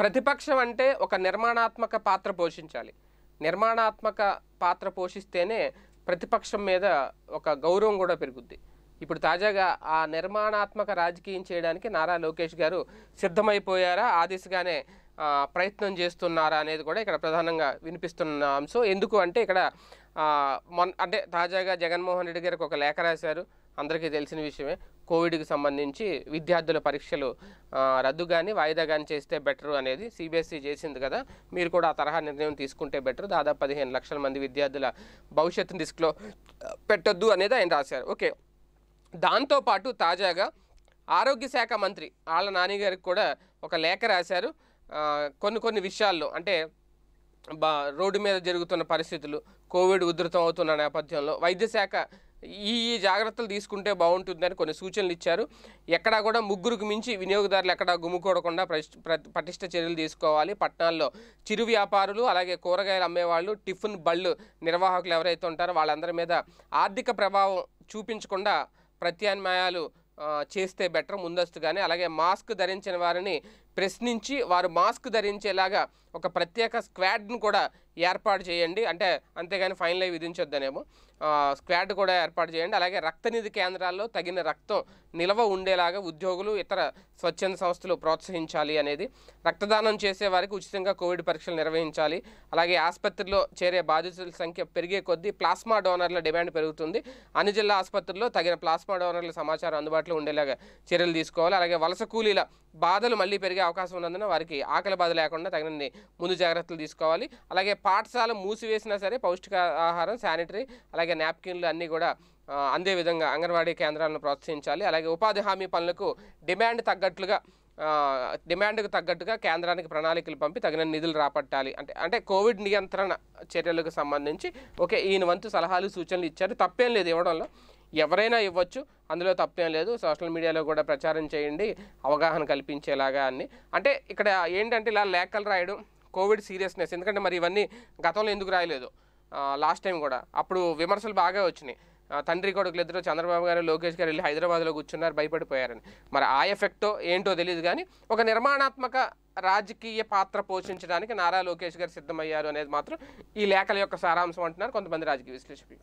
ప్రతిపక్షం అంటే ఒక నిర్మాణాత్మక పాత్ర పోషించాలి నిర్మాణాత్మక పాత్ర పోషిస్తేనే ప్రతిపక్షం మీద ఒక గౌరవం కూడా పెరుగుద్ది ఇప్పుడు తాజాగా ఆ నిర్మాణాత్మక రాజకీయం చేయడానికి నారా లోకేష్ గారు సిద్ధమైపోయారా ఆ దిశగానే ప్రయత్నం చేస్తున్నారా అనేది కూడా ఇక్కడ ప్రధానంగా వినిపిస్తున్న అంశం ఎందుకు అంటే ఇక్కడ మొన్న అంటే తాజాగా జగన్మోహన్ రెడ్డి గారికి ఒక లేఖ రాశారు అందరికీ తెలిసిన విషయమే కోవిడ్కి సంబంధించి విద్యార్థుల పరీక్షలు రద్దు కానీ వాయిదా కానీ చేస్తే బెటర్ అనేది సిబిఎస్ఈ చేసింది కదా మీరు కూడా ఆ తరహా నిర్ణయం తీసుకుంటే బెటర్ దాదాపు పదిహేను లక్షల మంది విద్యార్థుల భవిష్యత్తు డిస్క్లో పెట్టొద్దు అనేది ఆయన రాశారు ఓకే దాంతోపాటు తాజాగా ఆరోగ్య శాఖ మంత్రి ఆళ్ళ నాని గారికి కూడా ఒక లేఖ రాశారు కొన్ని కొన్ని విషయాల్లో అంటే బా రోడ్డు మీద జరుగుతున్న పరిస్థితులు కోవిడ్ ఉధృతం అవుతున్న నేపథ్యంలో వైద్యశాఖ ఈ ఈ జాగ్రత్తలు తీసుకుంటే బాగుంటుందని కొన్ని సూచనలు ఇచ్చారు ఎక్కడా కూడా ముగ్గురుకు మించి వినియోగదారులు ఎక్కడా గుమ్ముకోడకుండా పటిష్ట చర్యలు తీసుకోవాలి పట్టణాల్లో చిరు వ్యాపారులు అలాగే కూరగాయలు అమ్మేవాళ్ళు టిఫిన్ బళ్ళు నిర్వాహకులు ఎవరైతే ఉంటారో వాళ్ళందరి మీద ఆర్థిక ప్రభావం చూపించకుండా ప్రత్యామ్నాయాలు చేస్తే బెటర్ ముందస్తుగానే అలాగే మాస్క్ ధరించిన వారిని ప్రశ్నించి వారు మాస్క్ ధరించేలాగా ఒక ప్రత్యేక స్క్వాడ్ను కూడా ఏర్పాటు చేయండి అంటే అంతేగాని ఫైన్లు విధించొద్దనేమో స్క్వాడ్ కూడా ఏర్పాటు చేయండి అలాగే రక్తనిధి కేంద్రాల్లో తగిన రక్తం నిల్వ ఉండేలాగా ఉద్యోగులు ఇతర స్వచ్ఛంద సంస్థలు ప్రోత్సహించాలి అనేది రక్తదానం చేసే వారికి ఉచితంగా కోవిడ్ పరీక్షలు నిర్వహించాలి అలాగే ఆసుపత్రిలో చేరే బాధితుల సంఖ్య పెరిగే కొద్దీ ప్లాస్మా డోనర్ల డిమాండ్ పెరుగుతుంది అన్ని జిల్లా ఆసుపత్రుల్లో తగిన ప్లాస్మా డోనర్ల సమాచారం అందుబాటులో ఉండేలాగా చర్యలు తీసుకోవాలి అలాగే వలస కూలీల బాధలు మళ్ళీ పెరిగే అవకాశం ఉన్నందున వారికి ఆకలి బాధ లేకుండా తగినన్ని ముందు జాగ్రత్తలు తీసుకోవాలి అలాగే పాఠశాల మూసివేసినా సరే పౌష్టిక ఆహారం శానిటరీ అలాగే నాప్కిన్లు అన్నీ కూడా అందే విధంగా అంగన్వాడీ కేంద్రాలను ప్రోత్సహించాలి అలాగే ఉపాధి హామీ పనులకు డిమాండ్ తగ్గట్లుగా డిమాండ్కు తగ్గట్టుగా కేంద్రానికి ప్రణాళికలు పంపి తగిన నిధులు రాపట్టాలి అంటే అంటే కోవిడ్ నియంత్రణ చర్యలకు సంబంధించి ఓకే ఈయన వంతు సలహాలు సూచనలు ఇచ్చారు తప్పేం లేదు ఇవ్వడంలో ఎవరైనా ఇవ్వచ్చు అందులో తప్పేం లేదు సోషల్ మీడియాలో కూడా ప్రచారం చేయండి అవగాహన కల్పించేలాగా అన్ని అంటే ఇక్కడ ఏంటంటే ఇలా లేఖలు రాయడం కోవిడ్ సీరియస్నెస్ ఎందుకంటే మరి ఇవన్నీ గతంలో ఎందుకు రాయలేదు లాస్ట్ టైం కూడా అప్పుడు విమర్శలు బాగా వచ్చినాయి తండ్రి కొడుకులు ఇద్దరు చంద్రబాబు గారు లోకేష్ గారు వెళ్ళి హైదరాబాద్లో కూర్చున్నారు భయపడిపోయారని మరి ఆ ఎఫెక్టో ఏంటో తెలియదు కానీ ఒక నిర్మాణాత్మక రాజకీయ పాత్ర పోషించడానికి నారా లోకేష్ గారు సిద్ధమయ్యారు అనేది మాత్రం ఈ లేఖల యొక్క సారాంశం అంటున్నారు కొంతమంది రాజకీయ విశ్లేషకులు